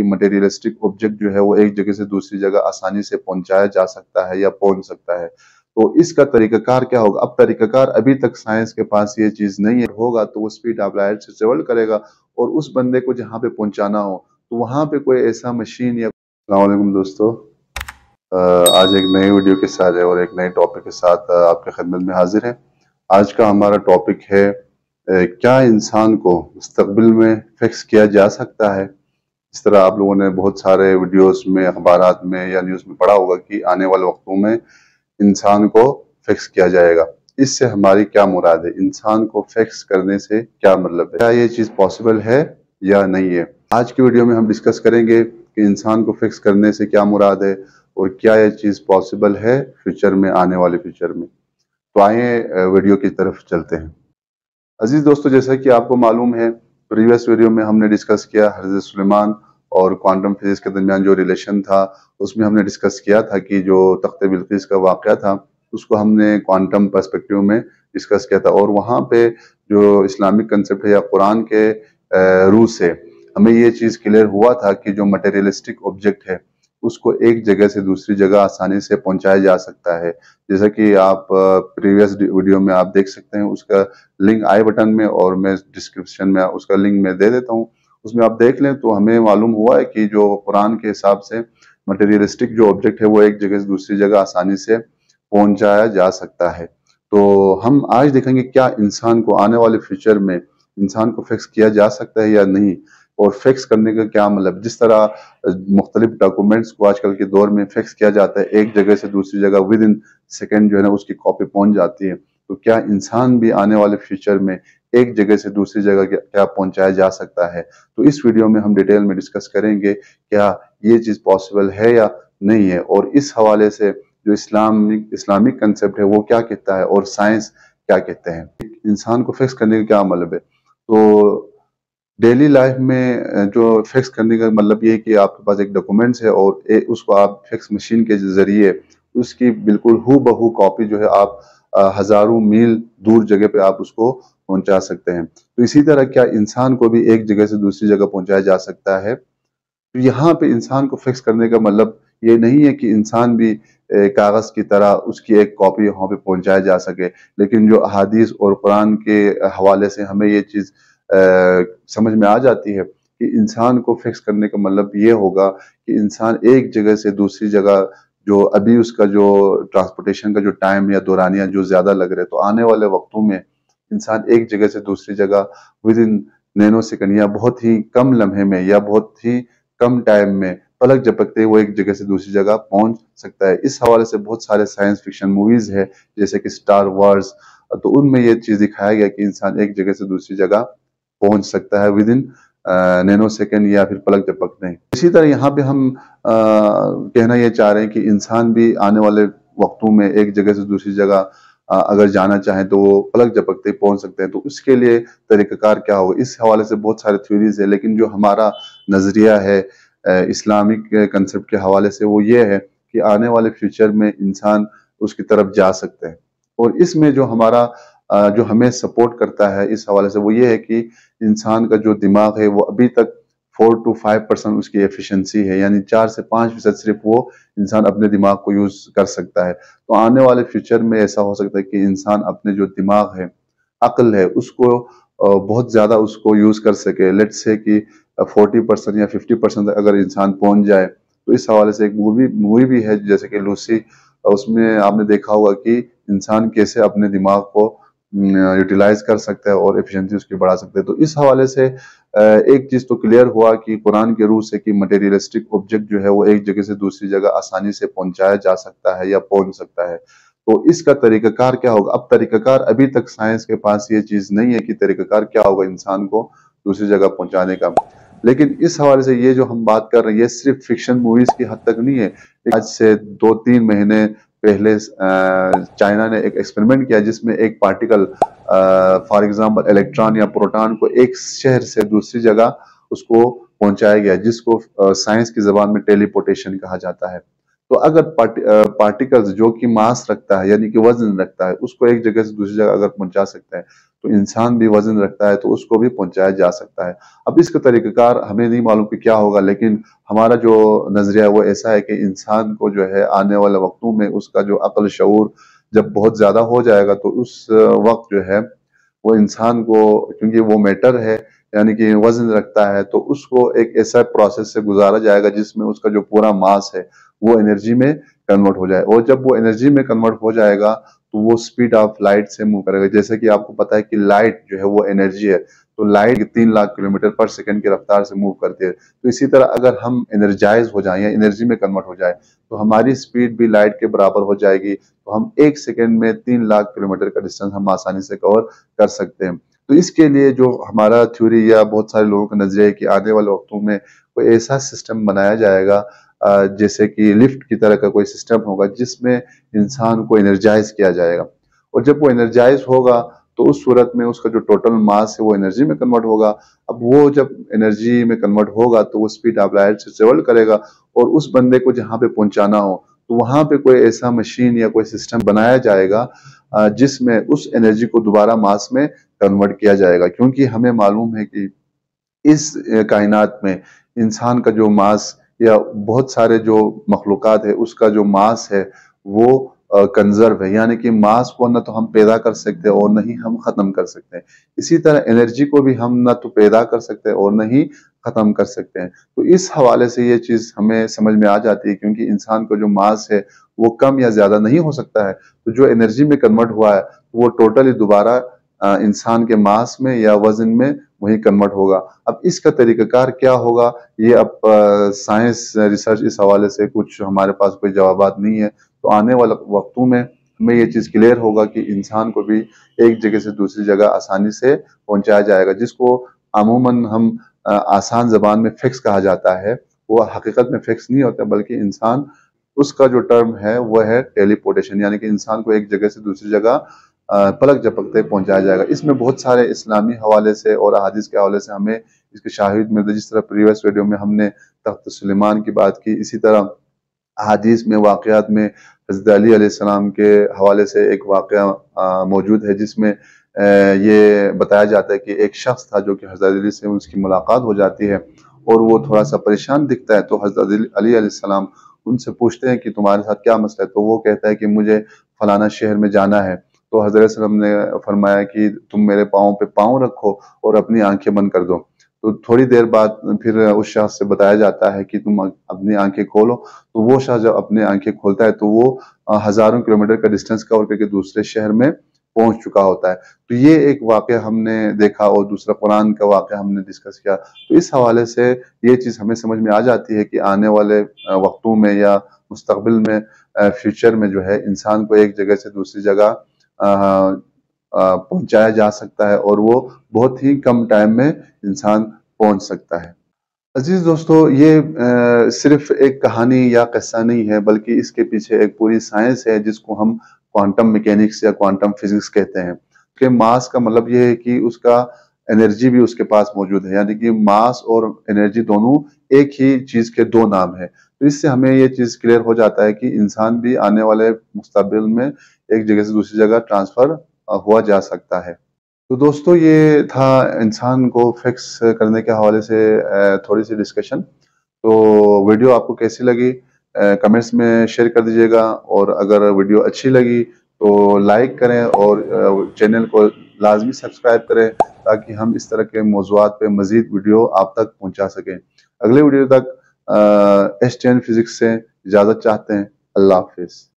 कि materialistic object जो है वो एक जगह से दूसरी जगह आसानी से पहुंचाया जा सकता है या पहुंच सकता है तो इसका तरीकाकार क्या होगा अब तरीकाकार अभी तक साइंस के पास ये चीज नहीं है होगा तो वो स्पीड ऑफ लाइट से ट्रेवल करेगा और उस बंदे को जहां पे पहुंचाना हो तो वहां पे कोई ऐसा मशीन या दोस्तों आज एक नई वीडियो के साथ है और एक नए टॉपिक के साथ आपके खदमत में हाजिर है आज का हमारा टॉपिक है क्या इंसान को मुस्तबिल में फिक्स किया जा सकता है इस तरह आप लोगों ने बहुत सारे वीडियोस में अखबार में या न्यूज़ में पढ़ा होगा कि आने वाले वक्तों में इंसान को फिक्स किया जाएगा इससे हमारी क्या मुराद है इंसान को फिक्स करने से क्या मतलब है क्या ये चीज़ पॉसिबल है या नहीं है आज की वीडियो में हम डिस्कस करेंगे कि इंसान को फिक्स करने से क्या मुराद है और क्या यह चीज़ पॉसिबल है फ्यूचर में आने वाले फ्यूचर में तो आइए वीडियो की तरफ चलते हैं अजीज़ दोस्तों जैसा कि आपको मालूम है प्रीवियस वीडियो में हमने डिस्कस किया हरज सलेमान और क्वांटम फिजिक्स के दरमियान जो रिलेशन था उसमें हमने डिस्कस किया था कि जो तख्त बिल्किस का वाक़ था उसको हमने क्वांटम पर्सपेक्टिव में डिस्कस किया था और वहाँ पे जो इस्लामिक कंसेप्ट है या कुरान के रू से हमें ये चीज़ क्लियर हुआ था कि जो मटेरियलिस्टिक ऑब्जेक्ट है उसको एक जगह से दूसरी जगह आसानी से पहुंचाया जा सकता है जैसा कि आप प्रीवियस वीडियो में आप देख सकते हैं उसका लिंक आई बटन में और मैं डिस्क्रिप्शन में उसका लिंक मैं दे देता हूं उसमें आप देख लें तो हमें मालूम हुआ है कि जो कुरान के हिसाब से मटेरियलिस्टिक जो ऑब्जेक्ट है वो एक जगह से दूसरी जगह आसानी से पहुंचाया जा सकता है तो हम आज देखेंगे क्या इंसान को आने वाले फ्यूचर में इंसान को फिक्स किया जा सकता है या नहीं और फिक्स करने का क्या मतलब जिस तरह मुख्तलिफ डॉक्यूमेंट्स को आजकल के दौर में फिक्स किया जाता है एक जगह से दूसरी जगह विद इन सेकेंड जो है ना उसकी कॉपी पहुंच जाती है तो क्या इंसान भी आने वाले फ्यूचर में एक जगह से दूसरी जगह क्या पहुंचाया जा सकता है तो इस वीडियो में हम डिटेल में डिस्कस करेंगे क्या ये चीज़ पॉसिबल है या नहीं है और इस हवाले से जो इस्लामिक इस्लामिक कंसेप्ट है वो क्या कहता है और साइंस क्या कहते हैं इंसान को फिक्स करने का क्या मतलब है तो डेली लाइफ में जो फिक्स करने का मतलब ये है कि आपके पास एक डॉक्यूमेंट्स है और ए, उसको आप फिक्स मशीन के ज़रिए उसकी बिल्कुल हु बहु कॉपी जो है आप हज़ारों मील दूर जगह पे आप उसको पहुंचा सकते हैं तो इसी तरह क्या इंसान को भी एक जगह से दूसरी जगह पहुंचाया जा सकता है तो यहाँ पे इंसान को फिक्स करने का मतलब ये नहीं है कि इंसान भी कागज़ की तरह उसकी एक कॉपी वहाँ पे पहुंचाया जा सके लेकिन जो अहादीस और कुरान के हवाले से हमें ये चीज़ समझ में आ जाती है कि इंसान को फिक्स करने का मतलब ये होगा कि इंसान एक जगह से दूसरी जगह जो अभी उसका जो ट्रांसपोर्टेशन का जो टाइम या दौरानिया जो ज़्यादा लग रहे तो आने वाले वक्तों में इंसान एक जगह से दूसरी जगह विद इन नैनो सेकंड या बहुत ही कम लम्हे में या बहुत ही कम टाइम में पलक झपकते वो एक जगह से दूसरी जगह पहुंच सकता है इस हवाले से बहुत सारे साइंस फिक्शन मूवीज है जैसे कि स्टार वॉर्स तो उनमें ये चीज़ दिखाया गया कि इंसान एक जगह से दूसरी जगह पहुंच सकता है विद इन नैनो सेकेंड या फिर पलक झपक नहीं इसी तरह यहाँ पे हम आ, कहना यह चाह रहे हैं कि इंसान भी आने वाले वक्तों में एक जगह से दूसरी जगह अगर जाना चाहें तो वो पलक झपकते पहुंच सकते हैं तो उसके लिए तरीक़ाकार क्या होगा इस हवाले से बहुत सारे थ्योरीज है लेकिन जो हमारा नज़रिया है इस्लामिक कंसेप्ट के हवाले से वो ये है कि आने वाले फ्यूचर में इंसान उसकी तरफ जा सकते हैं और इसमें जो हमारा जो हमें सपोर्ट करता है इस हवाले से वो ये है कि इंसान का जो दिमाग है वो अभी तक फोर टू फाइव परसेंट उसकी एफिशिएंसी है यानी चार से पाँच फीसद सिर्फ वो इंसान अपने दिमाग को यूज़ कर सकता है तो आने वाले फ्यूचर में ऐसा हो सकता है कि इंसान अपने जो दिमाग है अकल है उसको बहुत ज़्यादा उसको यूज़ कर सके लेट से कि फोर्टी परसेंट या फिफ्टी परसेंट तक अगर इंसान पहुंच जाए तो इस हवाले से एक मूवी मूवी भी है जैसे कि लूसी उसमें आपने देखा होगा कि इंसान कैसे अपने दिमाग को यूटिलाइज कर सकता है और एफिशिएंसी उसकी बढ़ा सकते हैं तो इस हवाले से एक चीज तो क्लियर हुआ कि कुरान के रूह से कि मटेरियलिस्टिक ऑब्जेक्ट जो है वो एक जगह से दूसरी जगह आसानी से पहुंचाया जा सकता है या पहुंच सकता है तो इसका तरीकाकार क्या होगा अब तरीकाकार अभी तक साइंस के पास ये चीज नहीं है कि तरीकाकार क्या होगा इंसान को दूसरी जगह पहुंचाने का लेकिन इस हवाले से ये जो हम बात कर रहे हैं ये सिर्फ फिक्शन मूवीज की हद तक नहीं है आज से दो तीन महीने पहले चाइना ने एक एक्सपेरिमेंट किया जिसमें एक पार्टिकल फॉर एग्जांपल इलेक्ट्रॉन या प्रोटॉन को एक शहर से दूसरी जगह उसको पहुंचाया गया जिसको साइंस की जबान में टेलीपोर्टेशन कहा जाता है तो अगर पार्टिकल्स जो कि मास रखता है यानी कि वजन रखता है उसको एक जगह से दूसरी जगह अगर पहुंचा सकता है तो इंसान भी वजन रखता है तो उसको भी पहुंचाया जा सकता है अब इसका तरीक़ाकार हमें नहीं मालूम कि क्या होगा लेकिन हमारा जो नज़रिया है वो ऐसा है कि इंसान को जो है आने वाले वक्तों में उसका जो अकल शूर जब बहुत ज़्यादा हो जाएगा तो उस वक्त जो है वो इंसान को क्योंकि वो मैटर है यानी कि वजन रखता है तो उसको एक ऐसा प्रोसेस से गुजारा जाएगा जिसमें उसका जो पूरा मास है वो एनर्जी में कन्वर्ट हो जाए और जब वो एनर्जी में कन्वर्ट हो जाएगा तो वो स्पीड ऑफ लाइट से मूव करेगा जैसे कि आपको पता है कि लाइट जो है वो एनर्जी है तो लाइट तीन लाख किलोमीटर पर सेकंड की रफ्तार से मूव करती है तो इसी तरह अगर हम एनर्जाइज हो जाए या एनर्जी में कन्वर्ट हो जाए तो हमारी स्पीड भी लाइट के बराबर हो जाएगी तो हम एक सेकेंड में तीन लाख किलोमीटर का डिस्टेंस हम आसानी से कवर कर सकते हैं तो इसके लिए जो हमारा थ्योरी या बहुत सारे लोगों का नजरिया है कि आने वाले वक्तों में कोई ऐसा सिस्टम बनाया जाएगा जैसे कि लिफ्ट की तरह का कोई सिस्टम होगा जिसमें इंसान को एनर्जाइज किया जाएगा और जब वो एनर्जाइज होगा तो उस सूरत में उसका जो टोटल मास है वो एनर्जी में कन्वर्ट होगा अब वो जब एनर्जी में कन्वर्ट होगा तो वो स्पीड आप लाइट से ट्रेवल करेगा और उस बंदे को जहाँ पे पहुंचाना हो तो वहां पे कोई ऐसा मशीन या कोई सिस्टम बनाया जाएगा जिसमें उस एनर्जी को दोबारा मास में कन्वर्ट किया जाएगा क्योंकि हमें मालूम है कि इस कायनात में इंसान का जो मास या बहुत सारे जो मखलूक है उसका जो मास है वो कंजर्व है यानी कि मास को ना तो हम पैदा कर सकते और नहीं हम ख़त्म कर सकते हैं इसी तरह एनर्जी को भी हम ना तो पैदा कर सकते और नहीं ख़त्म कर सकते हैं तो इस हवाले से ये चीज़ हमें समझ में आ जाती है क्योंकि इंसान का जो मास है वो कम या ज़्यादा नहीं हो सकता है तो जो एनर्जी में कन्वर्ट हुआ है वो टोटली दोबारा इंसान के मास में या वजन में वही कन्वर्ट होगा अब इसका तरीकाकार क्या होगा ये अब साइंस रिसर्च इस हवाले से कुछ हमारे पास कोई जवाब नहीं है तो आने वाले वक्तों में हमें ये चीज़ क्लियर होगा कि इंसान को भी एक जगह से दूसरी जगह आसानी से पहुंचाया जाएगा जिसको अमूमन हम आसान जबान में फिक्स कहा जाता है वो हकीकत में फिक्स नहीं होता बल्कि इंसान उसका जो टर्म है वह है टेलीपोर्टेशन यानी कि इंसान को एक जगह से दूसरी जगह पलक झपकते पहुंचाया जाएगा इसमें बहुत सारे इस्लामी हवाले से और अहादीस के हवाले से हमें इसके शाहिद में जिस तरह प्रीवियस वीडियो में हमने तख्त सलेमान की बात की इसी तरह अहादीस में वाकयात में हजरत अलीसम के हवाले से एक वाक़ मौजूद है जिसमें ये बताया जाता है कि एक शख्स था जो कि हजरत अली से उसकी मुलाकात हो जाती है और वो थोड़ा सा परेशान दिखता है तो हजरत अलीसम उनसे पूछते हैं कि तुम्हारे साथ क्या मसला है तो वो कहता है कि मुझे फलाना शहर में जाना है तो हजरत सलम ने फरमाया कि तुम मेरे पाओं पे पाँव रखो और अपनी आंखें बंद कर दो तो थोड़ी देर बाद फिर उस शख्स से बताया जाता है कि तुम अपनी आंखें खोलो तो वो शख्स जब अपनी आंखें खोलता है तो वो हज़ारों किलोमीटर का डिस्टेंस कवर करके दूसरे शहर में पहुंच चुका होता है तो ये एक वाक़ हमने देखा और दूसरा कुरान का वाक़ हमने डिस्कस किया तो इस हवाले से ये चीज़ हमें समझ में आ जाती है कि आने वाले वक्तों में या मुस्तबिल में फ्यूचर में जो है इंसान को एक जगह से दूसरी जगह पहुंचाया जा सकता है और वो बहुत ही कम टाइम में इंसान पहुंच सकता है अजीज दोस्तों ये सिर्फ एक कहानी या कस्सा नहीं है बल्कि इसके पीछे एक पूरी साइंस है जिसको हम क्वांटम मैकेनिक्स या क्वांटम फिजिक्स कहते हैं कि मास का मतलब ये है कि उसका एनर्जी भी उसके पास मौजूद है यानी कि मास और एनर्जी दोनों एक ही चीज के दो नाम है तो इससे हमें ये चीज क्लियर हो जाता है कि इंसान भी आने वाले मुस्तबिल में एक जगह से दूसरी जगह ट्रांसफर हुआ जा सकता है तो दोस्तों ये था इंसान को फिक्स करने के हवाले से थोड़ी सी डिस्कशन तो वीडियो आपको कैसी लगी कमेंट्स में शेयर कर दीजिएगा और अगर वीडियो अच्छी लगी तो लाइक करें और चैनल को लाजमी सब्सक्राइब करें ताकि हम इस तरह के मौजूद पे मज़ीद वीडियो आप तक पहुंचा सकें अगले वीडियो तक एस टी फिज़िक्स से इजाज़त चाहते हैं अल्लाह हाफिज़